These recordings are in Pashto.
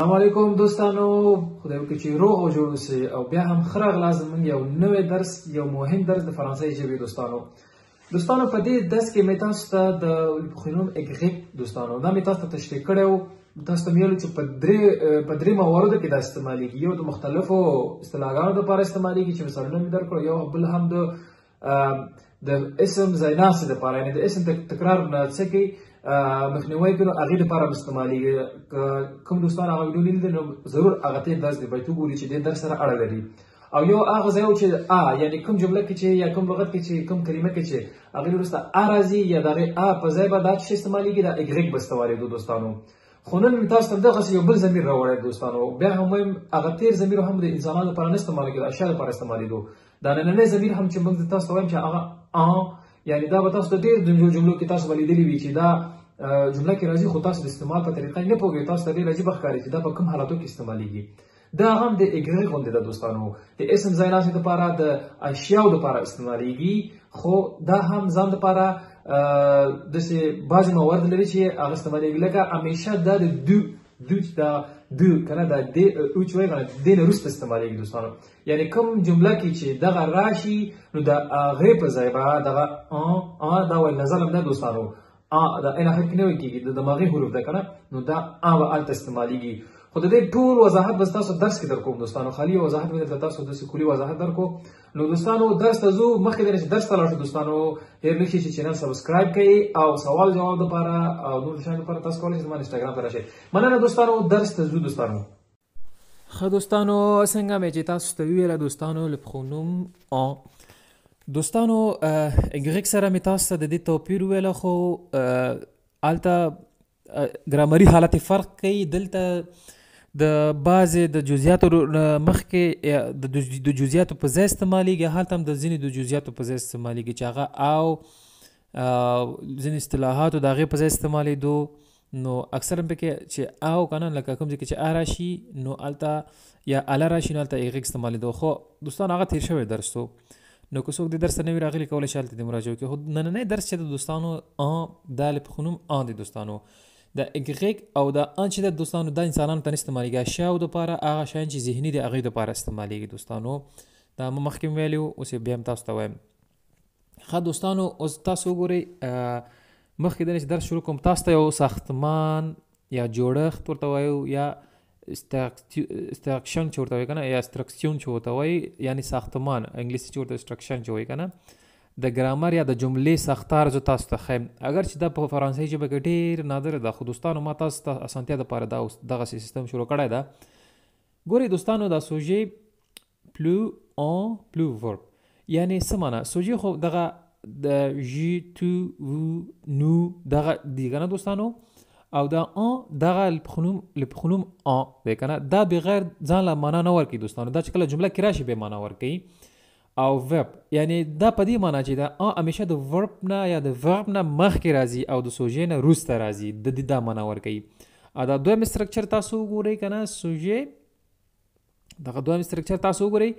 السلام علیکم دوستانو خدای وکړي چې روغ او جوړ اوسئ او بیا هم ښه راغلاست زموږ یو نوی درس یو مهم درس د فرانسوي ژبې دوستانو دوستانو په دې درس کې مې تاسو ته د پخینوم اګریک دوستانو دا مې تاسو ته تشریح کړی و تاسو ته مې ویلو چې په درې په درې مواردو کې دا استعمالیږي یو د مختلفو اصطلاحګانو دپاره استعمالیږي چې مثالونه مې درکړو یو بل هم د د اسم ځایناستې دپاره یعنې د اسم تکرار نه څه کوي مخنیوي کړو هغه لپاره استعمالي کوم دوستان هغه ویډیو لیدل نو ضرور هغه ته درس دی باید وګوري چې د درس سره اړه لري او یو هغه ځای چې ا یعنی کوم جمله کې چې یا کوم لغت کې چې کوم کلمه کې چې هغه ورسته ا راځي یا دغه ا په ځای به دا چې استعمالي کې دا اګریک بستواري دو دوستانو خو نن تاسو ته دغه یو بل زمير راوړی دوستانو بیا هم هغه تیر زمير هم د انسانانو لپاره نه استعمالي کې اشیاء لپاره استعمالي دو دا نن نه زمير هم چې موږ تاسو وایم چې هغه ا یعنی دا به تاسو د ډېر جملو جملو کې تاسو ولیدلی وي چې دا جمله کې راځي خو تاسو د استعمال په طریقه نه پوهیږئ تاسو ته ډېر عجیبه ښکاري چې دا په کوم حالاتو کې استعمالیږي دا هم د اګری غوندې د دوستانو د اسم ځای ناستې دپاره د اشیاو دپاره استعمالیږي خو دا هم ځان دپاره داسې بعضې موارد لري چې هغه استعمالیږي لکه همیشه دا د دو دو چې دا د کنه دا د او چې وایي کنه د نه روسته استعمالېږي دوستانو یعنی کوم جمله کې چې دغه راشي نو د هغه په ځای به دغه ا ا دا ول نظر نه دوستانو ا دا نه حق نه وکیږي د دماغي حروف ده کنه نو دا ا به الته استعمالېږي خو د دې ټول وضاحت بس تاسو درس کې درکوم دوستانو خالي وضاحت به تاسو د سکولي وضاحت درکو نو دوستانو درس ته زو مخکې درس درس ته لاړو دوستانو هیر نشي چې چینل سبسکرایب کړئ او سوال جواب لپاره او نور شیان لپاره تاسو کولای شئ زموږ انستګرام ته راشئ مننه دوستانو درس ته زو دوستانو خ دوستانو څنګه مې چې تاسو ته ویل دوستانو لبخونم ا دوستانو ګریک سره می تاسو ته د دې توپیر ویل خو الته ګرامري حالت فرق کوي دلته د بعضې د جزئیاتو مخکې د جزئیاتو په ځای استعمالیږي هلته هم د ځینې د جزئیاتو په ځای استعمالیږي چې هغه او ځینې اصطلاحاتو د هغې په ځای استعمالېدو نو اکثر هم پکې چې او کنه لکه کوم ځکه چې ا راشي نو التا یا ال راشي نو التا یې استعمالېدو خو دوستان هغه تیر شوی درسو نو که څوک د درس نه وی راغلی کولای شالته د مراجعه کې خو نن نه درس چې د دوستانو ا د لپ خنوم ا د دوستانو د اګریګ او د ان چې د دوستانو د انسانانو ته استعمالېږي شاو د پاره هغه شان چې ذهني د هغه د پاره استعمالېږي دوستانو دا مخکې ویلو اوس بیا هم تاسو ته وایم خا دوستانو اوس تاسو ګورئ مخکې د درس شروع کوم تاسو ته یو ساختمان یا جوړښت ورته وایو یا استراکشن چورته وای کنه یا استراکشن چورته وای یعنی ساختمان انګلیسي چورته استراکشن چوي کنه د ګرامر یا د جملې سختار زو تاسو ته خیم اگر چې د په فرانسوي ژبه کې ډیر نادر د خودستانو ما تاسو ته اسانتیا د پاره دا دغه سیستم شروع کړی دا ګوري دوستانو دا سوژې پلو ان پلو ورب یعنی سمانه سوژې خو دغه د جی تو و نو دغه دیګه نه دوستانو او دا ان دغه لپخنوم لپخنوم ان دی کنه دا بغیر ځان له معنا نه ورکی دوستانو دا چې کله جمله کې راشي به معنا ورکی او verb یعنی دا په دې معنی چې دا ا همیشه د verb نه یا د verb نه مخکې راځي او د سوژې نه وروسته راځي د دې دا معنی ورکوي ا دا دویم سټرکچر تاسو وګورئ کنه سوژې دغه دویم سټرکچر تاسو وګورئ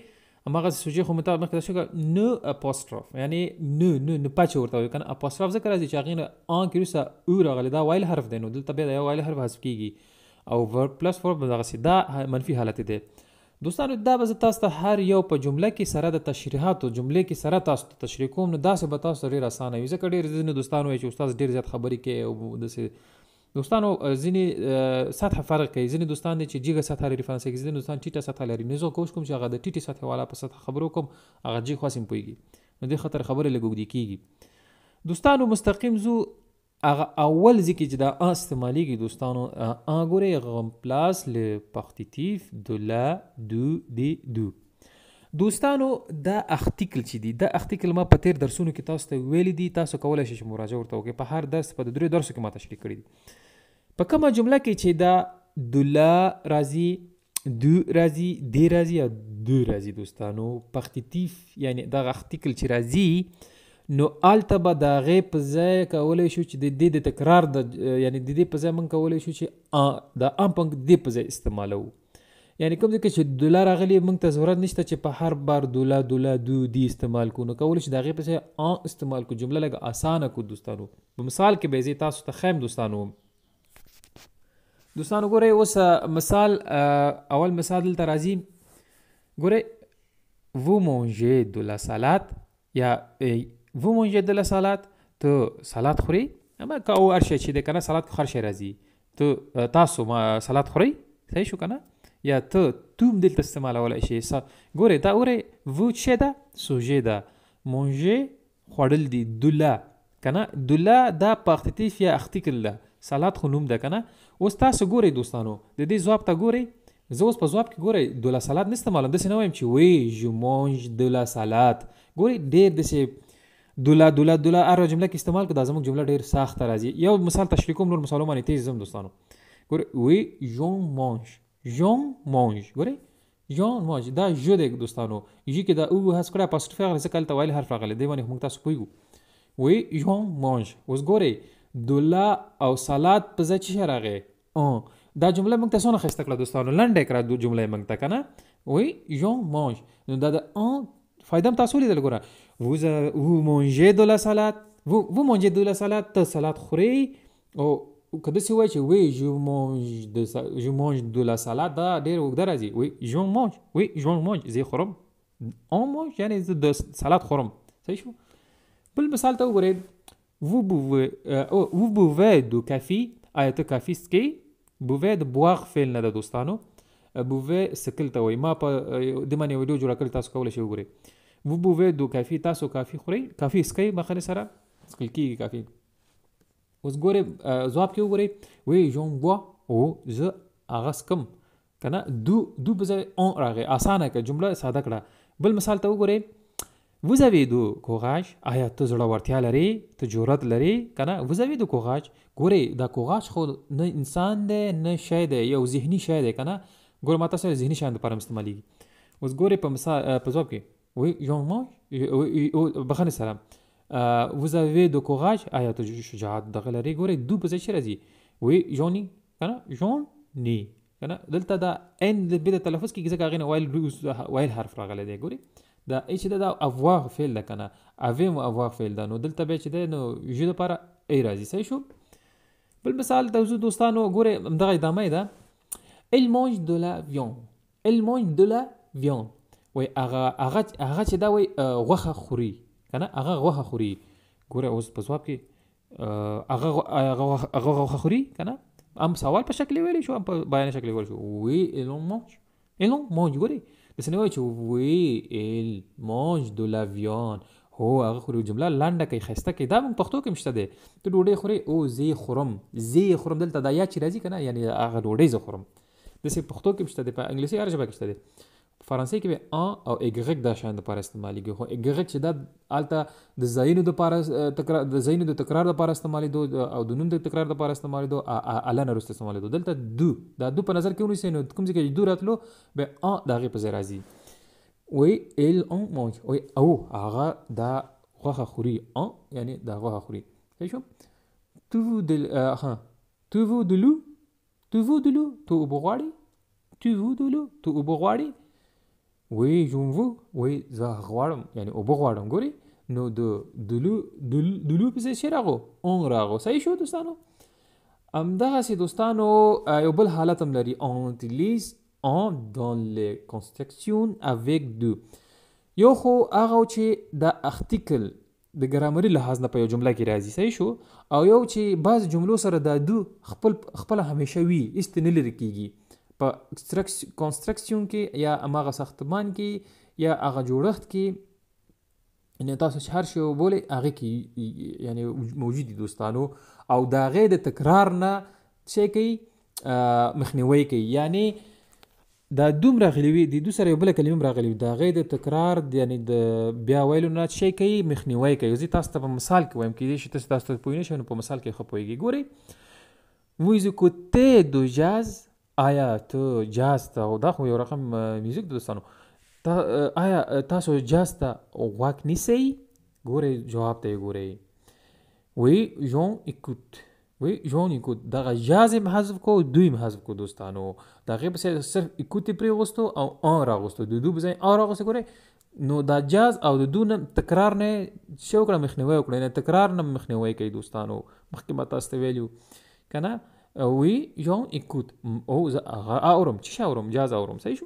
همغه سوژې خو متاب مخکې شو نو اپوستروف یعنی نو نو نو پچ ورته وي کنه اپوستروف ذکر راځي چې هغه نه ان کې رسه او راغلی دا وایل حرف دی نو دلته به دا وایل حرف حذف کیږي او ورب پلس فور به دغه سیده منفي حالت دی دوستانو دا به تاسو ته هر یو په جمله کې سره د تشریحاتو جمله کې سره تاسو ته تشریح کوم نو داسې به تاسو ډیر اسانه وي ځکه ډیر ځینې دوستانو چې استاد ډیر زیات خبرې کوي او داسې دوستانو ځینې سطح فرق کوي ځینې دوستان دي چې جګه سطح لري فرانسې کې ځینې دوستان ټیټه سطح لري نو زه کوشش کوم چې هغه د ټیټې سطح والا په سطح خبرو کوم هغه جګ خاصم پويږي نو دې خطر خبره لګوږي کیږي دوستانو مستقیم زو هغه اول ځکه چې دا ا استعمالیږي دوستانو ا ګوره غم پلاس ل پختیتیف دولا دو دی دو دوستانو دا ارتیکل چې دی دا ارتیکل ما په تیر درسونو کې تاسو ته ویل دي تاسو کولای شئ مراجعه ورته وکړئ په هر درس په درې درسو کې ما تشریح کړی دي په کومه جمله کې چې دا دولا راځي دو راځي دی راځي او دو راځي دوستانو پختیتیف یعنی دا ارتیکل چې راځي نو الته به د هغې په ځای کولی شو چې د دې د تکرار د یعنې د دې په ځای موږ کولی شو چې د ام په دې په ځای استعمالوو یعنی کوم ځای کې چې دولا راغلی موږ ته ضرورت نشته چې په هر بار دولا دولا دو دی استعمال کو نو کولی شو د هغې په ځای آن استعمال کو جمله لږ اسانه کو دوستانو په مثال کې به زه تاسو ته خیم دوستانو دوستانو ګورئ اوس مثال اول مثال دلته راځي ګورئ وو مونجې دولا سالات یا و مونږه د صلات ته صلات خوري اما که او ارشه چې د کنه صلات خو خرشه راځي ته تاسو ما صلات خوري صحیح شو کنه یا ته توم دلته استعمال ولا شي ګوره دا اوره و چې دا سوجه دا مونږه خوړل دي دولا کنه دولا دا پختتیف یا اختیکل ده صلات خو نوم ده کنه اوس تاسو ګوري دوستانو د دې جواب ته ګوري زه اوس په ځواب کې ګوري دولا صلات نستعمالم د سينویم چې وی جمونج دولا صلات ګوري ډېر د دولا دولا دولا ار جمله کې استعمال کړه زموږ جمله ډیر سخت راځي یو مثال تشریح کوم نور مثالونه باندې تیز زم دوستانو ګور وی جون مونج جون مونج ګور جون مونج دا جو د دوستانو یی کې دا او هڅ کړه پاست فعل څه کله توایل حرف راغلی دی باندې موږ تاسو پویګو وی جون مونج اوس ګورې دولا او صلات په ځای چې راغې دا جمله موږ تاسو نه خسته کړه دوستانو لنډه کړه دو جمله موږ ته کنه وی جون مونج نو دا د ان فایدم تاسو لیدل ګوره وو ز وو مونږه دوله سالات وو وو مونږه دوله سالات ته سالات خوري او کله سی وای چې وی جو مونږ د جو مونږ دوله سالات دا ډیر وګدار ازي وی جو مونږ وی جو مونږ زه خورم او مونږ یعنی زه د سالات خورم صحیح شو بل مثال ته وګورئ vous buvez, euh, vous buvez du café آیت کافی سکی بووی د بواغ فعل نه د دوستانو بووی سکل ته وای ما په د منی ویډیو جوړ کړ تاسو کولای شئ وګورئ وبویدو کافي تاسو کافي خوري کافي اسکي بخره سره سکل کی کافي اوس ګوره جواب کې وګورئ وی جون بوا او زه هغه سکم کنه دو دو بزای اون راغی اسانه که جمله ساده کړه بل مثال ته وګورئ وزویدو کوغاش آیا ته زړه ورتیا لري ته جرأت لري کنه وزویدو کوغاش ګوره دا کوغاش خو نه انسان دی نه شی دی یو ذهني شی دی کنه ګوره ماته سره ذهني شیان لپاره استعمالیږي اوس ګوره په مثال په ځواب کې Oui, Jean euh, oui, بخنه سلام euh, euh, vous avez de courage آیا ته شجاعت دغه لري ګورې دو په څه راځي وی جونی کنه جونی کنه دلته دا ان د بده تلفظ کې ځکه غینه وایل وایل حرف راغلی دی ګوري دا چې دا, دا اواغ فعل ده کنه اویم اواغ فعل ده نو دلته به چې ده نو یو لپاره ای راځي صحیح شو بل مثال د دوستانو ګوره دغه ادامه ده المونج دولا ویون المونج دولا ویون وای هغه هغه هغه چې دا وای غوخه خوري کنه هغه غوخه خوري ګوره اوس په جواب کې هغه هغه غوخه خوري کنه ام سوال په شکل ویلی شو ام په بیان شکل ویلی شو وی الون مونج الون مونج ګوره داسې نه وای چې وی ال مونج دو لاویان هو هغه خوري جمله لنډه کې خسته کې دا په پښتو کې مشته ده ته ډوډۍ خوري او زی خورم زی خورم دلته دا یا چې راځي کنه یعنی هغه ډوډۍ زه خورم د سې پښتو کې مشته ده په انګلیسي عربي کې مشته ده فرانسې کې به ا او ایګرګ دا شاند لپاره استعمالېږي خو ایګرګ چې دا الته د زاینو د لپاره تکرار د زاینو د تکرار لپاره استعمالېدو او د نوم د تکرار لپاره استعمالېدو ا ال نه رسته استعمالېدو دلته دو دا دو په نظر کې ونیسئ نو کوم ځای کې دو راتلو به ا دغه په ځای راځي وی ال ان مونج وی او هغه دا غوخه خوري ان یعنی دا غوخه خوري شو تو وو دل ها تو وو دلو تو وو دلو تو وبغواړي تو وو دلو تو وبغواړي وی یومو وی زه غواړم یعنی او بغواړم ګوري نو د دلو دلو پسې شي راغو اون راغو صحیح شو دوستانو ام دغه سي دوستانو یو بل حالت هم لري اون تلیز اون دون ل کنسترکشن اویک دو یو خو هغه چې د ارتیکل د ګرامري لحاظ نه په یو جمله کې راځي صحیح شو او یو چې بعض جملو سره د دو خپل خپل همیشوي استنل لري کیږي په کنستراکشن کې یا هغه ساختمان کې یا هغه جوړښت کې یعنی تاسو چې هر شی وبولې هغه کې یعنی موجود دي دوستانو او دا غي د تکرار نه څه کوي مخنیوي کوي یعنی دا دومره غلیوي د دو سره یو بل کلمه راغلی دا غي د تکرار یعنی د بیا ویلو نه شي کوي مخنیوي کوي زه تاسو ته په مثال کې وایم کې چې تاسو تاسو پوینه شئ نو په مثال کې خو پويږي ګوري موزیکو ته دو جاز آیا ته جاز ته او دا خو یو رقم میوزیک دوستانو تا آیا تاسو جاز ته غوږ نیسئ ګورئ جواب ته یې ګورئ وی ژون اکوت وی ژون اکوت دغه جاز یې حذف کو دوی یې حذف کو دوستانو د هغې پسې صرف اکوت یې پرېوستو او آن راغوستو د دوی په ځای آن راغوستو ګورئ نو دا جاز او د دو نه تکرار نه څه وکړه مخنیوی وکړه نه تکرار نه مخنیوی کوي دوستانو مخکې ما تاسو ته ویلي که نه وی یون اکوت او زه هغه اورم چې اورم جاز اورم صحیح شو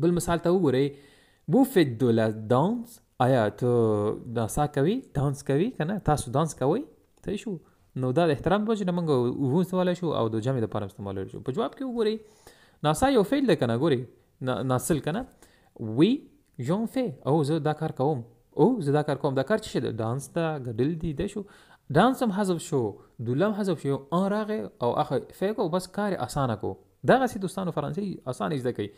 بل مثال ته وګورئ بو فید دولا دانس آیا ته داسا کوي دانس کوي کنه تاسو دانس کوي صحیح شو نو دا د احترام په چې موږ وو سوال شو او د جمع لپاره استعمال شو په جواب کې وګورئ ناسا یو فعل ده کنه ګورئ ناسل کنه وی یون فی او زه دا کار کوم او زه دا کار کوم دا کار چې دانس دا غدل دی د شو دانس هم حذف شو دولم حذف شو ان راغه او اخ فیکو بس کار اسانه کو دغه سي دوستانو فرانسې اسانه زده کوي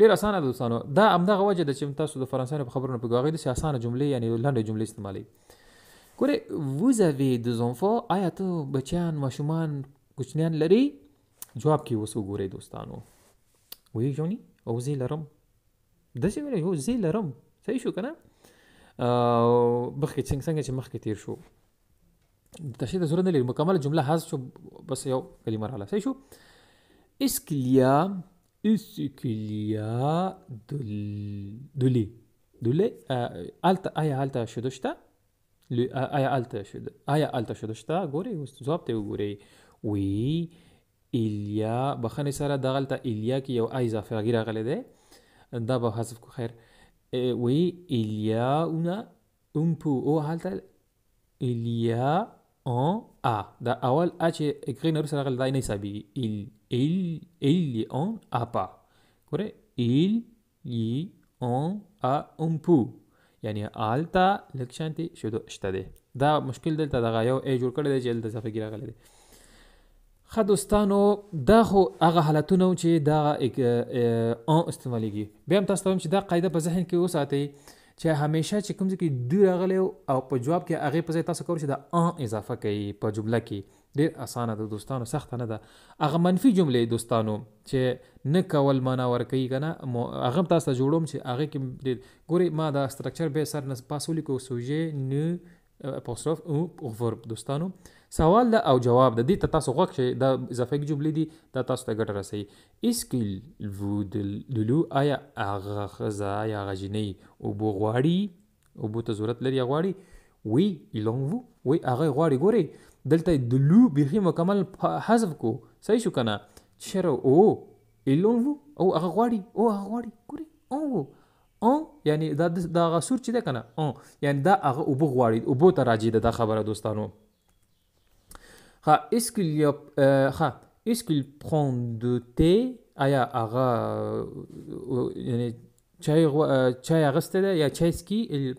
ډیر اسانه دوستانو دا همدغه وجه د چې تاسو د فرانسې په خبرونو په غوغې د اسانه جملې یعنی لنډې جملې استعمالي ګوره vous avez des enfants آیا ته بچیان ماشومان کوچنیان لري جواب کې وسو ګوري دوستانو وی جونی او زی لرم د څه ویل یو زی لرم صحیح شو کنه بخې څنګه څنګه چې مخکې تیر شو تشدید ضرورت نه لري مکمل جمله حذف شو بس یو کلمه راغله صحیح شو اسکلیا اسکلیا دل دلی دلی التا آیا التا شده شته آیا التا شده آیا التا شده شته ګوري ځواب ته وګوري وی ایلیا بخنه سره دغلته ایلیا کې یو ای اضافه راغلی راغلی دی دا به حذف کو خیر وی ایلیا اونا اون پو او حالت ایلیا ان ا دا اول ا چې اګرین ورسره راغلی دا نه حسابي ال ال ال اون ا پا ګوره ال ی اون ا اون پو یعنی آلتا لکشانتی شدو شته ده دا مشکل دلته دغه یو ای جوړ کړی دی چې دلته څخه ګیره غلې ده خا دوستانو دا خو هغه حالتونه چې دا اون استعمالېږي بیا هم تاسو ته چې دا قاعده په ذهن کې وساتئ چې همیشه چې کوم ځکه د راغلی او په جواب کې هغه په ځای تاسو کوئ چې د ان اضافه کوي په جمله کې ډیر اسانه ده دوستانو سخت نه ده هغه منفي جملې دوستانو چې نه کول معنا ور کوي کنه هغه تاسو جوړوم چې هغه کې ګوري ما دا سټرکچر به سر نه پاسولي کو سوجې نه اپوستروف او ورب دوستانو سوال ده او جواب ده دې ته تاسو غوږ شئ دا اضافي جملې دي دا تاسو ته ګټه رسوي اسکل وو د لولو آیا هغه ښځه یا هغه نجلۍ اوبه غواړي اوبو ته ضرورت لري غواړي وی ایلون وو وی هغه غواړي ګوري دلته د لو بیخي مکمل حذف کو صحیح شو کنه چیرې او ایلون وو او هغه غواړي او هغه غواړي ګوري او ان یعنی دا دا غسور چې ده کنه ان یعنی دا هغه اوبو غواړي اوبو ته راځي دا خبره دوستانو Ha, est-ce qu'il y a, euh, ha, est-ce qu'il prend de thé? آیا آقا یعنی چای چای اغسته ده یا چای سکی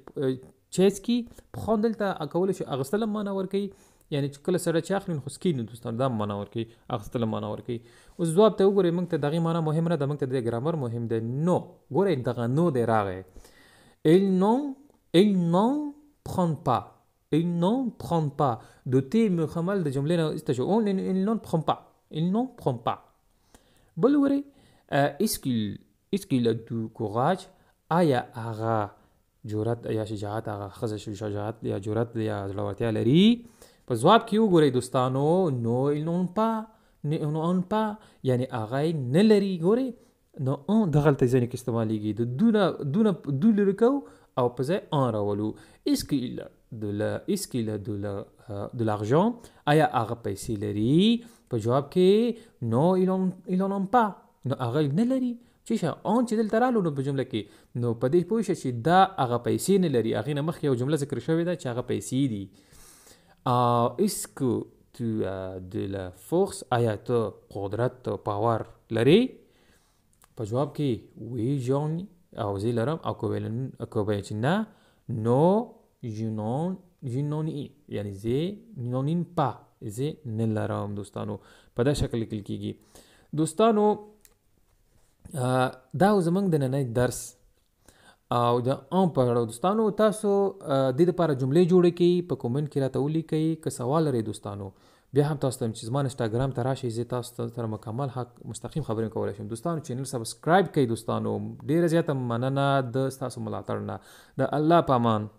چای سکی پخوندل ته کول شي اغستل معنا ور کوي یعنی چې کله سره چا اخلین خو سکی نه دوستان دا معنا ور کوي اغستل معنا ور کوي اوس ځواب ته وګورئ موږ ته دغه معنا مهم نه ده موږ ته د ګرامر مهم ده نو ګورئ دغه نو دی راغی il non euh, il euh, non prend pas Et il n'en prend pas. De te مخمل د جملې نه استشعون il n'en prend pas. Il n'en prend pas. بل وري euh, est-ce qu'il est-ce qu'il a du courage آیا هغه جرأت یا شجاعت هغه خزه شجاعت یا جرأت یا زړورتیا لري په جواب کې وګورئ دوستانو نو il n'en pas نون پا یعنی هغه نه لري ګوري نو ان دغه تل ځینې استعمالېږي د دونه دونه دونه لري کو او په ځای ان راولو اسکیل est-ce qu'il a de l'argent آیا هغه پیسې لري په جواب کې نو ایلون پا نو هغه نه لري چې شه اون چې دلته رالو نو په جمله کې نو په دې پوه شئ چې دا هغه پیسې نه لري هغه نه مخکې یو جمله ذکر شوې ده چې هغه پیسې دي اسکو تو د لا فورس آیا ته قدرت پاور لري په جواب کې وی جون او زی لرم او کوبلن کوبې چې نه نو you non you non e یعنی زه non in pa زه نه لرم دوستانو په دا شکل لیکل کیږي دوستانو دا زمنګ د نن درس او د ان په اړه دوستانو تاسو د دې لپاره جملې جوړې کړئ په کومنټ کې راته ولیکئ که سوال لرئ دوستانو بیا هم تاسو ته چې زما انستګرام ته راشئ زه تاسو ته مکمل حق مستقیم خبرې کولای شم دوستانو چینل سبسکرایب کړئ دوستانو ډیره زیاته مننه د تاسو ملاتړ نه د الله پامان